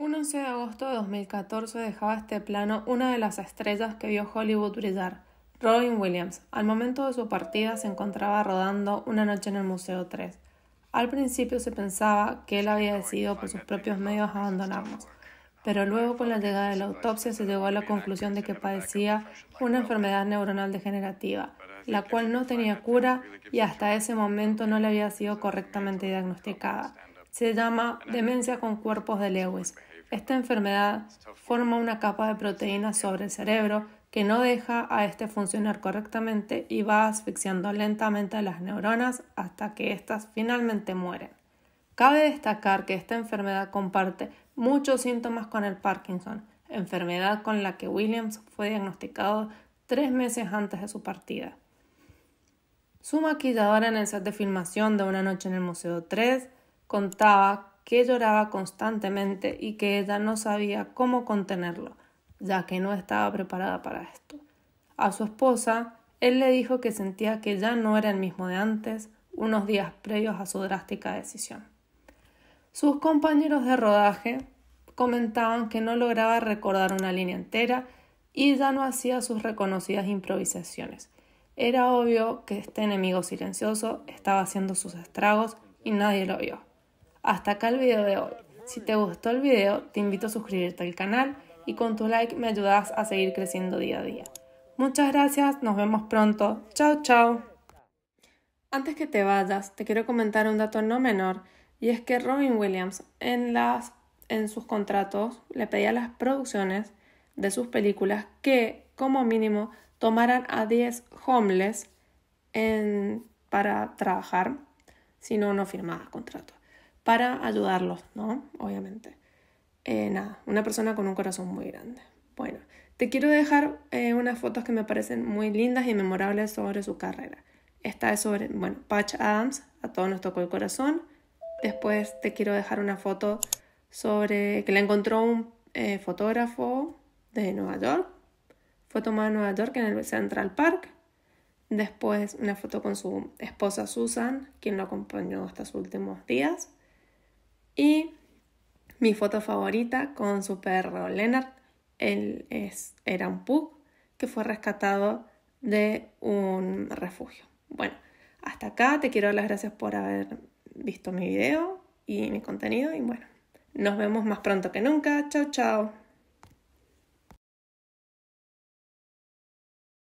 Un 11 de agosto de 2014 dejaba este plano una de las estrellas que vio Hollywood brillar, Robin Williams. Al momento de su partida se encontraba rodando Una noche en el Museo 3. Al principio se pensaba que él había decidido por sus propios medios abandonarnos, pero luego con la llegada de la autopsia se llegó a la conclusión de que padecía una enfermedad neuronal degenerativa, la cual no tenía cura y hasta ese momento no le había sido correctamente diagnosticada. Se llama demencia con cuerpos de Lewis esta enfermedad forma una capa de proteínas sobre el cerebro que no deja a este funcionar correctamente y va asfixiando lentamente a las neuronas hasta que éstas finalmente mueren. Cabe destacar que esta enfermedad comparte muchos síntomas con el Parkinson, enfermedad con la que Williams fue diagnosticado tres meses antes de su partida. Su maquilladora en el set de filmación de Una Noche en el Museo 3 contaba que lloraba constantemente y que ella no sabía cómo contenerlo, ya que no estaba preparada para esto. A su esposa, él le dijo que sentía que ya no era el mismo de antes, unos días previos a su drástica decisión. Sus compañeros de rodaje comentaban que no lograba recordar una línea entera y ya no hacía sus reconocidas improvisaciones. Era obvio que este enemigo silencioso estaba haciendo sus estragos y nadie lo vio. Hasta acá el video de hoy. Si te gustó el video, te invito a suscribirte al canal y con tu like me ayudas a seguir creciendo día a día. Muchas gracias, nos vemos pronto. Chao, chao. Antes que te vayas, te quiero comentar un dato no menor y es que Robin Williams en, sus contratos le pedía a las producciones de sus películas que como mínimo tomaran a 10 homeless para trabajar si no, no firmaba contrato para ayudarlos, ¿no? Obviamente. Eh, nada, una persona con un corazón muy grande. Bueno, te quiero dejar eh, unas fotos que me parecen muy lindas y memorables sobre su carrera. Esta es sobre, bueno, Patch Adams, a todos nos tocó el corazón. Después te quiero dejar una foto sobre que la encontró un eh, fotógrafo de Nueva York. Fue tomada en Nueva York en el Central Park. Después una foto con su esposa Susan, quien lo acompañó hasta sus últimos días. Y mi foto favorita con su perro Leonard, él es, era un pug que fue rescatado de un refugio. Bueno, hasta acá te quiero dar las gracias por haber visto mi video y mi contenido y bueno, nos vemos más pronto que nunca. Chao, chao.